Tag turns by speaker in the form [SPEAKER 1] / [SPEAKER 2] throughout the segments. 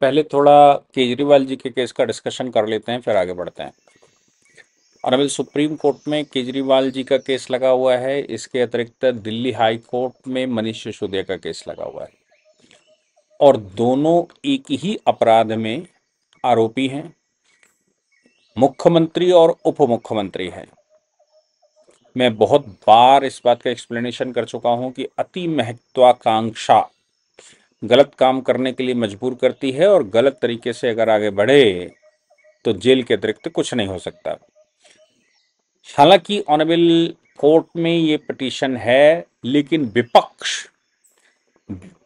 [SPEAKER 1] पहले थोड़ा केजरीवाल जी के केस का डिस्कशन कर लेते हैं फिर आगे बढ़ते हैं अरविंद तो सुप्रीम कोर्ट में केजरीवाल जी का केस लगा हुआ है इसके अतिरिक्त दिल्ली हाई कोर्ट में मनीष सिसोदिया का केस लगा हुआ है और दोनों एक ही अपराध में आरोपी हैं मुख्यमंत्री और उप मुख्यमंत्री हैं मैं बहुत बार इस बात का एक्सप्लेनेशन कर चुका हूं कि अति महत्वाकांक्षा गलत काम करने के लिए मजबूर करती है और गलत तरीके से अगर आगे बढ़े तो जेल के अतिरिक्त कुछ नहीं हो सकता हालांकि ऑनरेबल कोर्ट में ये पटिशन है लेकिन विपक्ष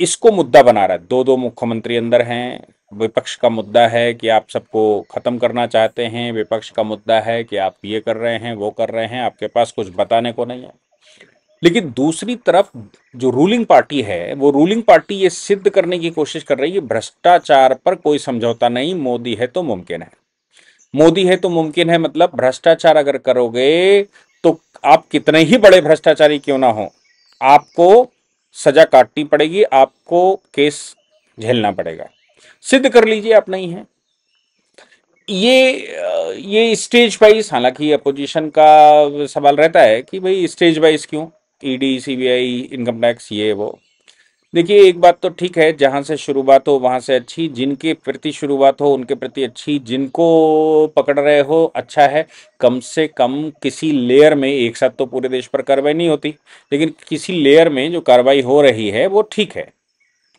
[SPEAKER 1] इसको मुद्दा बना रहा है दो दो मुख्यमंत्री अंदर हैं विपक्ष का मुद्दा है कि आप सबको ख़त्म करना चाहते हैं विपक्ष का मुद्दा है कि आप ये कर रहे हैं वो कर रहे हैं आपके पास कुछ बताने को नहीं है लेकिन दूसरी तरफ जो रूलिंग पार्टी है वो रूलिंग पार्टी ये सिद्ध करने की कोशिश कर रही है भ्रष्टाचार पर कोई समझौता नहीं मोदी है तो मुमकिन है मोदी है तो मुमकिन है मतलब भ्रष्टाचार अगर करोगे तो आप कितने ही बड़े भ्रष्टाचारी क्यों ना हो आपको सजा काटनी पड़ेगी आपको केस झेलना पड़ेगा सिद्ध कर लीजिए आप नहीं है ये ये स्टेज वाइज हालांकि अपोजिशन का सवाल रहता है कि भाई स्टेज वाइज क्यों ईडी सीबीआई इनकम टैक्स ये वो देखिए एक बात तो ठीक है जहाँ से शुरुआत हो वहाँ से अच्छी जिनके प्रति शुरुआत हो उनके प्रति अच्छी जिनको पकड़ रहे हो अच्छा है कम से कम किसी लेयर में एक साथ तो पूरे देश पर कार्रवाई नहीं होती लेकिन किसी लेयर में जो कार्रवाई हो रही है वो ठीक है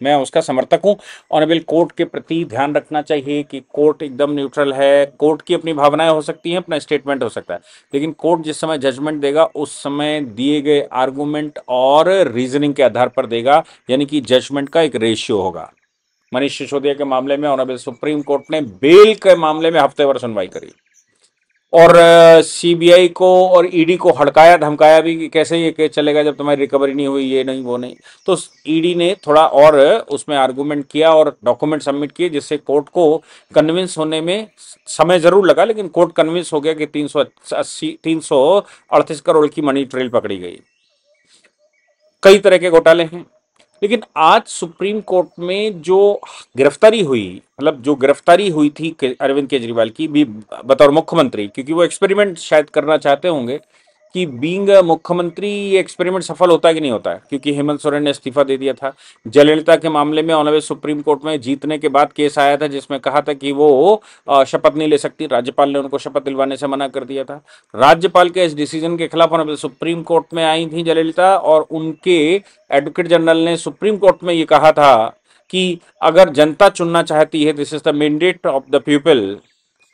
[SPEAKER 1] मैं उसका समर्थक हूँ ऑनरेबल कोर्ट के प्रति ध्यान रखना चाहिए कि कोर्ट एकदम न्यूट्रल है कोर्ट की अपनी भावनाएं हो सकती हैं अपना स्टेटमेंट हो सकता है लेकिन कोर्ट जिस समय जजमेंट देगा उस समय दिए गए आर्गूमेंट और रीजनिंग के आधार पर देगा यानी कि जजमेंट का एक रेशियो होगा मनीष सिसोदिया के मामले में ऑनरेबल सुप्रीम कोर्ट ने बेल के मामले में हफ्ते भर सुनवाई करी और सीबीआई को और ईडी e को हड़काया धमकाया भी कि कैसे ये केस चलेगा जब तुम्हारी रिकवरी नहीं हुई ये नहीं वो नहीं तो ईडी e ने थोड़ा और उसमें आर्गूमेंट किया और डॉक्यूमेंट सबमिट किए जिससे कोर्ट को कन्विंस होने में समय जरूर लगा लेकिन कोर्ट कन्विंस हो गया कि तीन सौ अस्सी तीन सौ अड़तीस करोड़ की मनी ट्रेल पकड़ी गई कई तरह के घोटाले हैं लेकिन आज सुप्रीम कोर्ट में जो गिरफ्तारी हुई मतलब जो गिरफ्तारी हुई थी अरविंद केजरीवाल की भी बतौर मुख्यमंत्री क्योंकि वो एक्सपेरिमेंट शायद करना चाहते होंगे कि बींग मुख्यमंत्री ये एक्सपेरिमेंट सफल होता है कि नहीं होता है क्योंकि हेमंत सोरेन ने इस्तीफा दे दिया था जयलिता के मामले में ऑनवे सुप्रीम कोर्ट में जीतने के बाद केस आया था जिसमें कहा था कि वो शपथ नहीं ले सकती राज्यपाल ने उनको शपथ दिलवाने से मना कर दिया था राज्यपाल के इस डिसीजन के खिलाफ ऑनवे सुप्रीम कोर्ट में आई थी जयललिता और उनके एडवोकेट जनरल ने सुप्रीम कोर्ट में ये कहा था कि अगर जनता चुनना चाहती है this is the mandate of the people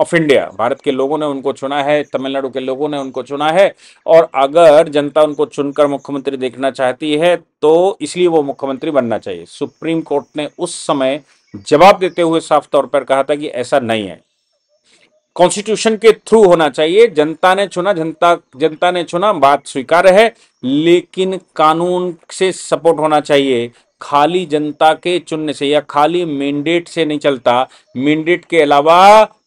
[SPEAKER 1] of India Bharat के लोगों ने उनको चुना है तमिलनाडु के लोगों ने उनको चुना है और अगर जनता उनको चुनकर मुख्यमंत्री देखना चाहती है तो इसलिए वो मुख्यमंत्री बनना चाहिए सुप्रीम कोर्ट ने उस समय जवाब देते हुए साफ तौर पर कहा था कि ऐसा नहीं है कॉन्स्टिट्यूशन के थ्रू होना चाहिए जनता ने चुना जनता जनता ने चुना बात स्वीकार है लेकिन कानून से सपोर्ट होना चाहिए खाली जनता के चुनने से या खाली मैंडेट से नहीं चलता मैंडेट के अलावा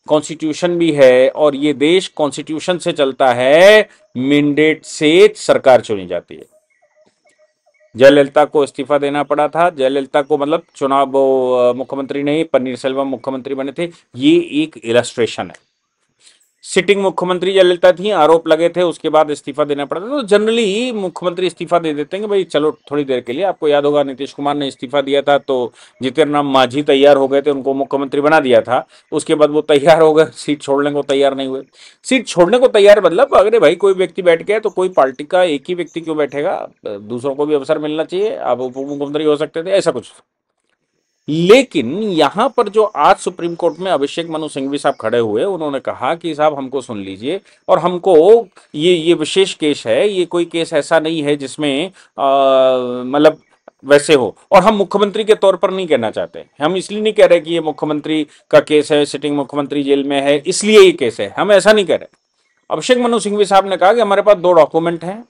[SPEAKER 1] कॉन्स्टिट्यूशन भी है और ये देश कॉन्स्टिट्यूशन से चलता है मैंडेट से सरकार चुनी जाती है जयललिता को इस्तीफा देना पड़ा था जयललिता को मतलब चुनाव मुख्यमंत्री नहीं पन्नीर सेल्वम मुख्यमंत्री बने थे ये एक इलस्ट्रेशन है सिटिंग मुख्यमंत्री जयललिता थी आरोप लगे थे उसके बाद इस्तीफा देना पड़ा था तो जनरली मुख्यमंत्री इस्तीफा दे देते हैं कि भाई चलो थोड़ी देर के लिए आपको याद होगा नीतीश कुमार ने इस्तीफा दिया था तो जितेंद्र नाम माझी तैयार हो गए थे उनको मुख्यमंत्री बना दिया था उसके बाद वो तैयार हो गए सीट छोड़ने को तैयार नहीं हुए सीट छोड़ने को तैयार मतलब अगर भाई कोई व्यक्ति बैठ गया तो कोई पार्टी का एक ही व्यक्ति क्यों बैठेगा दूसरों को भी अवसर मिलना चाहिए आप उप मुख्यमंत्री हो सकते थे ऐसा कुछ लेकिन यहां पर जो आज सुप्रीम कोर्ट में अभिषेक मनु सिंघवी साहब खड़े हुए उन्होंने कहा कि साहब हमको सुन लीजिए और हमको ये ये विशेष केस है ये कोई केस ऐसा नहीं है जिसमें मतलब वैसे हो और हम मुख्यमंत्री के तौर पर नहीं कहना चाहते हम इसलिए नहीं कह रहे कि ये मुख्यमंत्री का केस है सिटिंग मुख्यमंत्री जेल में है इसलिए ये केस है हम ऐसा नहीं कह रहे अभिषेक मनु सिंघवी साहब ने कहा कि हमारे पास दो डॉक्यूमेंट हैं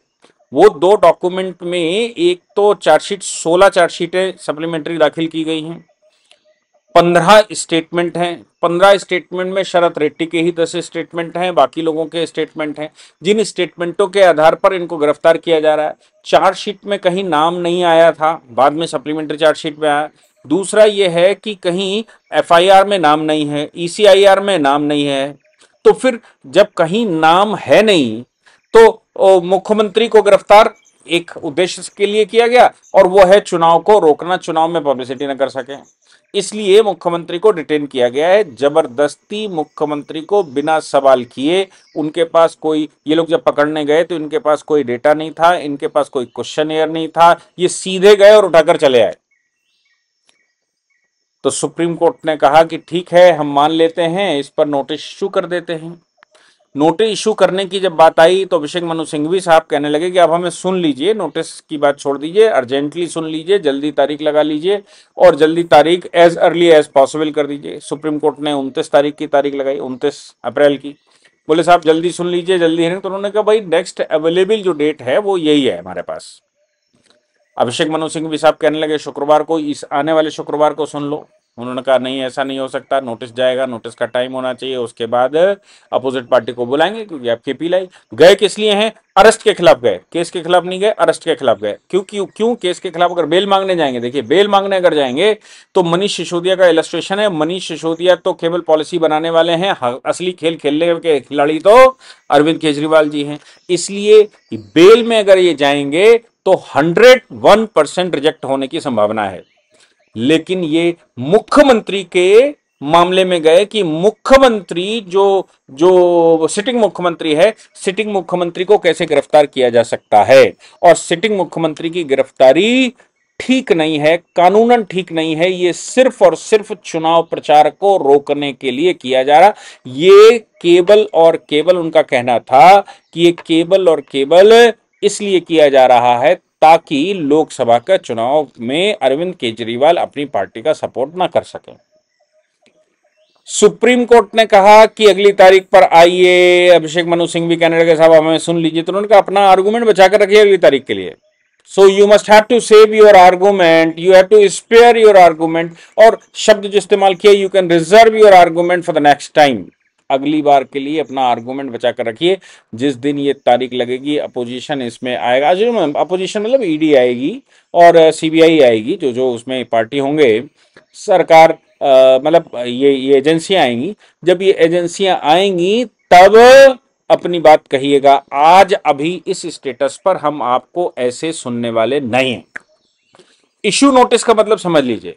[SPEAKER 1] वो दो डॉक्यूमेंट में एक तो चार्जशीट सोलह चार्जशीटें सप्लीमेंट्री दाखिल की गई हैं पंद्रह स्टेटमेंट हैं पंद्रह स्टेटमेंट में शरत रेड्डी के ही दस स्टेटमेंट हैं बाकी लोगों के स्टेटमेंट हैं जिन स्टेटमेंटों के आधार पर इनको गिरफ्तार किया जा रहा है चार्जशीट में कहीं नाम नहीं आया था बाद में सप्लीमेंट्री चार्जशीट में आया दूसरा ये है कि कहीं एफआईआर में नाम नहीं है ईसीआईआर e में नाम नहीं है तो फिर जब कहीं नाम है नहीं तो मुख्यमंत्री को गिरफ्तार एक उद्देश्य के लिए किया गया और वो है चुनाव को रोकना चुनाव में पब्लिसिटी न कर सके इसलिए मुख्यमंत्री को डिटेन किया गया है जबरदस्ती मुख्यमंत्री को बिना सवाल किए उनके पास कोई ये लोग जब पकड़ने गए तो इनके पास कोई डेटा नहीं था इनके पास कोई क्वेश्चन एयर नहीं था ये सीधे गए और उठाकर चले आए तो सुप्रीम कोर्ट ने कहा कि ठीक है हम मान लेते हैं इस पर नोटिस इशू कर देते हैं नोटिस इशू करने की जब बात आई तो अभिषेक मनु सिंघवी साहब कहने लगे कि अब हमें सुन लीजिए नोटिस की बात छोड़ दीजिए अर्जेंटली सुन लीजिए जल्दी तारीख लगा लीजिए और जल्दी तारीख एज अर्ली एज पॉसिबल कर दीजिए सुप्रीम कोर्ट ने उनतीस तारीख की तारीख लगाई उनतीस अप्रैल की बोले साहब जल्दी सुन लीजिए जल्दी हियरिंग तो उन्होंने कहा भाई नेक्स्ट अवेलेबल जो डेट है वो यही है हमारे पास अभिषेक मनु सिंह भी साहब कहने लगे शुक्रवार को इस आने वाले शुक्रवार को सुन लो उन्होंने कहा नहीं ऐसा नहीं हो सकता नोटिस जाएगा नोटिस का टाइम होना चाहिए उसके बाद अपोजिट पार्टी को बुलाएंगे क्योंकि आपके पी लाई गए किस लिए हैं अरेस्ट के खिलाफ गए केस के खिलाफ नहीं गए अरेस्ट के खिलाफ गए क्योंकि क्यों क्यों केस के खिलाफ अगर बेल मांगने जाएंगे देखिए बेल मांगने अगर जाएंगे तो मनीष सिसोदिया का इलस्ट्रेशन है मनीष सिसोदिया तो केवल पॉलिसी बनाने वाले हैं असली खेल खेलने के खिलाड़ी तो अरविंद केजरीवाल जी हैं इसलिए बेल में अगर ये जाएंगे तो हंड्रेड वन परसेंट रिजेक्ट होने की संभावना है लेकिन ये मुख्यमंत्री के मामले में गए कि मुख्यमंत्री जो जो सिटिंग मुख्यमंत्री है सिटिंग मुख्यमंत्री को कैसे गिरफ्तार किया जा सकता है और सिटिंग मुख्यमंत्री की गिरफ्तारी ठीक नहीं है कानूनन ठीक नहीं है ये सिर्फ और सिर्फ चुनाव प्रचार को रोकने के लिए किया जा रहा ये केबल और केबल उनका कहना था कि ये केबल और केबल इसलिए किया जा रहा है ताकि लोकसभा के चुनाव में अरविंद केजरीवाल अपनी पार्टी का सपोर्ट ना कर सकें सुप्रीम कोर्ट ने कहा कि अगली तारीख पर आइए अभिषेक मनु सिंह भी कैनेडा के साहब हमें सुन लीजिए तो उन्होंने कहा अपना आर्गूमेंट बचाकर रखिए अगली तारीख के लिए so you must have to save your argument you have to spare your argument और शब्द जो इस्तेमाल किया you can reserve your argument for the next time अगली बार के लिए अपना आर्गूमेंट बचा कर रखिए जिस दिन ये तारीख लगेगी अपोजिशन इसमें आएगा जो अपोजिशन मतलब ईडी e आएगी और सीबीआई आएगी जो जो उसमें पार्टी होंगे सरकार मतलब ये ये एजेंसियां आएंगी जब ये एजेंसियां आएंगी तब अपनी बात कहिएगा आज अभी इस स्टेटस पर हम आपको ऐसे सुनने वाले नहीं हैं इश्यू नोटिस का मतलब समझ लीजिए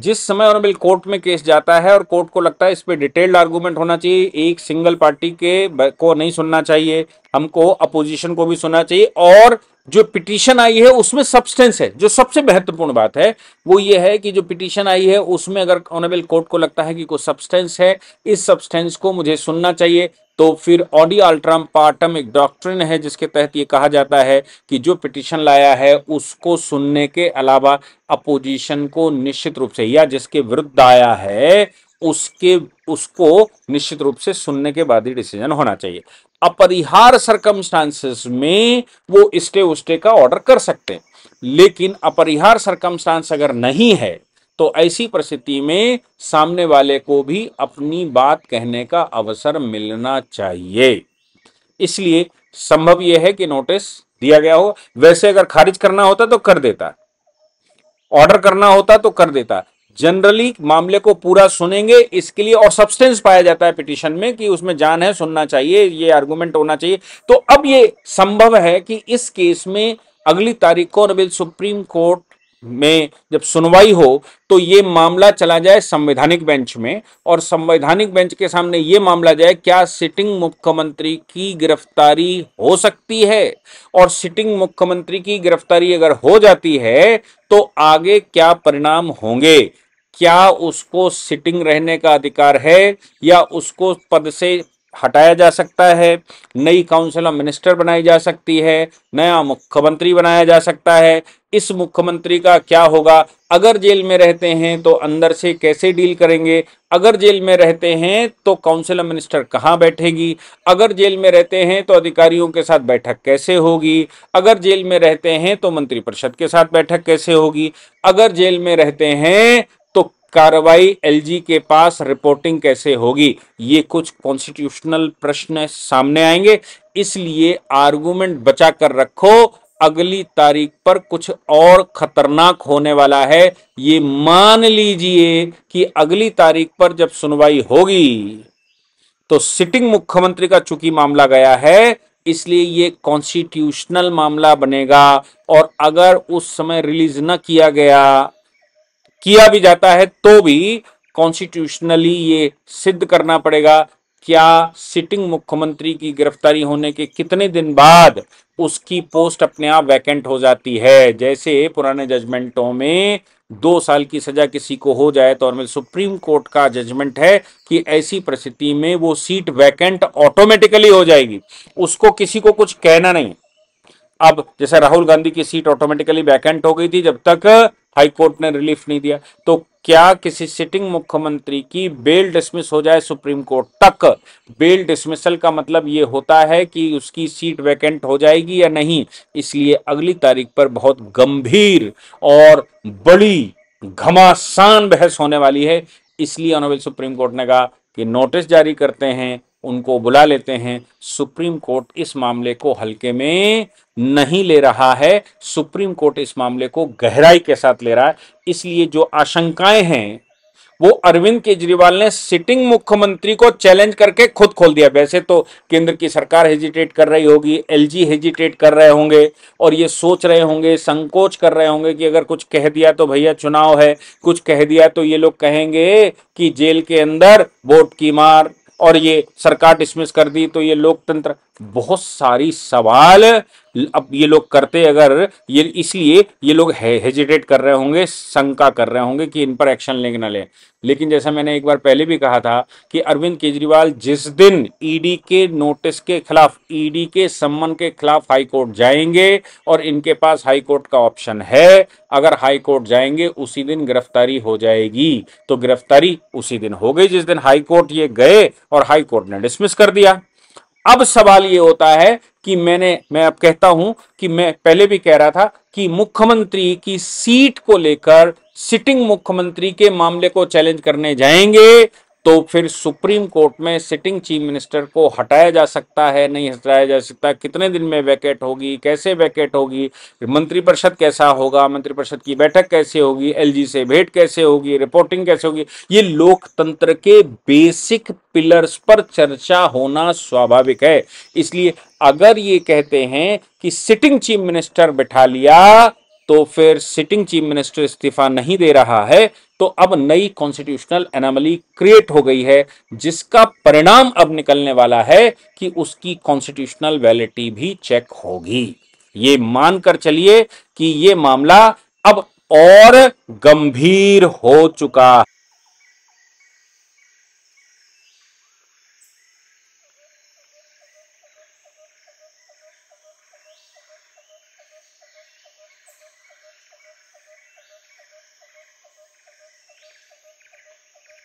[SPEAKER 1] जिस समय ऑनरेबल कोर्ट में केस जाता है और कोर्ट को लगता है इस पर डिटेल्ड आर्गूमेंट होना चाहिए एक सिंगल पार्टी के को नहीं सुनना चाहिए हमको अपोजिशन को भी सुनना चाहिए और जो पिटीशन आई है उसमें सब्सटेंस है जो सबसे महत्वपूर्ण बात है वो ये है कि जो पिटीशन आई है उसमें अगर ऑनरेबल कोर्ट को लगता है कि कोई सब्सटेंस है इस सब्सटेंस को मुझे सुनना चाहिए तो फिर ऑडी अल्ट्राम पार्टम एक डॉक्ट्रिन है जिसके तहत ये कहा जाता है कि जो पिटीशन लाया है उसको सुनने के अलावा अपोजिशन को निश्चित रूप से या जिसके विरुद्ध आया है उसके उसको निश्चित रूप से सुनने के बाद ही डिसीजन होना चाहिए अपरिहार सरकमस्टांसेस में वो स्टे उस्टे का ऑर्डर कर सकते हैं लेकिन अपरिहार सरकमस्टांस अगर नहीं है तो ऐसी परिस्थिति में सामने वाले को भी अपनी बात कहने का अवसर मिलना चाहिए इसलिए संभव यह है कि नोटिस दिया गया हो वैसे अगर खारिज करना होता तो कर देता ऑर्डर करना होता तो कर देता जनरली मामले को पूरा सुनेंगे इसके लिए और सब्सटेंस पाया जाता है पिटिशन में कि उसमें जान है सुनना चाहिए ये आर्गूमेंट होना चाहिए तो अब ये संभव है कि इस केस में अगली तारीख को नबील सुप्रीम कोर्ट में जब सुनवाई हो तो ये मामला चला जाए संवैधानिक बेंच में और संवैधानिक बेंच के सामने ये मामला जाए क्या सिटिंग मुख्यमंत्री की गिरफ्तारी हो सकती है और सिटिंग मुख्यमंत्री की गिरफ्तारी अगर हो जाती है तो आगे क्या परिणाम होंगे क्या उसको सिटिंग रहने का अधिकार है या उसको पद से हटाया जा सकता है नई काउंसिल ऑफ मिनिस्टर बनाई जा सकती है नया मुख्यमंत्री बनाया जा सकता है इस मुख्यमंत्री का क्या होगा अगर जेल में रहते हैं तो अंदर से कैसे डील करेंगे अगर जेल में रहते हैं तो काउंसिल ऑफ मिनिस्टर कहाँ बैठेगी अगर जेल में रहते हैं तो अधिकारियों के साथ बैठक कैसे होगी अगर जेल में रहते हैं तो मंत्रिपरिषद के साथ बैठक कैसे होगी अगर जेल में रहते हैं कार्रवाई एलजी के पास रिपोर्टिंग कैसे होगी ये कुछ कॉन्स्टिट्यूशनल प्रश्न सामने आएंगे इसलिए आर्गुमेंट बचा कर रखो अगली तारीख पर कुछ और खतरनाक होने वाला है ये मान लीजिए कि अगली तारीख पर जब सुनवाई होगी तो सिटिंग मुख्यमंत्री का चूंकि मामला गया है इसलिए ये कॉन्स्टिट्यूशनल मामला बनेगा और अगर उस समय रिलीज न किया गया किया भी जाता है तो भी कॉन्स्टिट्यूशनली ये सिद्ध करना पड़ेगा क्या सिटिंग मुख्यमंत्री की गिरफ्तारी होने के कितने दिन बाद उसकी पोस्ट अपने आप वैकेंट हो जाती है जैसे पुराने जजमेंटों में दो साल की सजा किसी को हो जाए तो और सुप्रीम कोर्ट का जजमेंट है कि ऐसी परिस्थिति में वो सीट वैकेंट ऑटोमेटिकली हो जाएगी उसको किसी को कुछ कहना नहीं अब जैसे राहुल गांधी की सीट ऑटोमेटिकली वैकेंट हो गई थी जब तक कोर्ट ने रिलीफ नहीं दिया तो क्या किसी सिटिंग मुख्यमंत्री की बेल डिसमिस हो जाए सुप्रीम कोर्ट तक बेल डिसमिसल का मतलब ये होता है कि उसकी सीट वैकेंट हो जाएगी या नहीं इसलिए अगली तारीख पर बहुत गंभीर और बड़ी घमासान बहस होने वाली है इसलिए ऑनरेबल सुप्रीम कोर्ट ने कहा कि नोटिस जारी करते हैं उनको बुला लेते हैं सुप्रीम कोर्ट इस मामले को हल्के में नहीं ले रहा है सुप्रीम कोर्ट इस मामले को गहराई के साथ ले रहा है इसलिए जो आशंकाएं हैं वो अरविंद केजरीवाल ने सिटिंग मुख्यमंत्री को चैलेंज करके खुद खोल दिया वैसे तो केंद्र की सरकार हेजिटेट कर रही होगी एलजी हेजिटेट कर रहे होंगे और ये सोच रहे होंगे संकोच कर रहे होंगे कि अगर कुछ कह दिया तो भैया चुनाव है कुछ कह दिया तो ये लोग कहेंगे कि जेल के अंदर वोट की मार और ये सरकार डिसमिस कर दी तो ये लोकतंत्र बहुत सारी सवाल अब ये लोग करते अगर ये इसलिए ये लोग हेजिटेट कर रहे होंगे शंका कर रहे होंगे कि इन पर एक्शन लेंगे ना लें लेकिन जैसा मैंने एक बार पहले भी कहा था कि अरविंद केजरीवाल जिस दिन ईडी e के नोटिस के खिलाफ ईडी e के सम्मन के खिलाफ हाईकोर्ट जाएंगे और इनके पास हाईकोर्ट का ऑप्शन है अगर हाईकोर्ट जाएंगे उसी दिन गिरफ्तारी हो जाएगी तो गिरफ्तारी उसी दिन हो गई जिस दिन हाईकोर्ट ये गए और हाईकोर्ट ने डिसमिस कर दिया अब सवाल ये होता है कि मैंने मैं अब कहता हूं कि मैं पहले भी कह रहा था कि मुख्यमंत्री की सीट को लेकर सिटिंग मुख्यमंत्री के मामले को चैलेंज करने जाएंगे तो फिर सुप्रीम कोर्ट में सिटिंग चीफ मिनिस्टर को हटाया जा सकता है नहीं हटाया जा सकता कितने दिन में वैकेट होगी कैसे वैकेट होगी मंत्रिपरिषद कैसा होगा मंत्रिपरिषद की बैठक कैसे होगी एलजी से भेंट कैसे होगी रिपोर्टिंग कैसे होगी ये लोकतंत्र के बेसिक पिलर्स पर चर्चा होना स्वाभाविक है इसलिए अगर ये कहते हैं कि सिटिंग चीफ मिनिस्टर बैठा लिया तो फिर सिटिंग चीफ मिनिस्टर इस्तीफा नहीं दे रहा है तो अब नई कॉन्स्टिट्यूशनल एनामली क्रिएट हो गई है जिसका परिणाम अब निकलने वाला है कि उसकी कॉन्स्टिट्यूशनल वैलिडिटी भी चेक होगी ये मानकर चलिए कि ये मामला अब और गंभीर हो चुका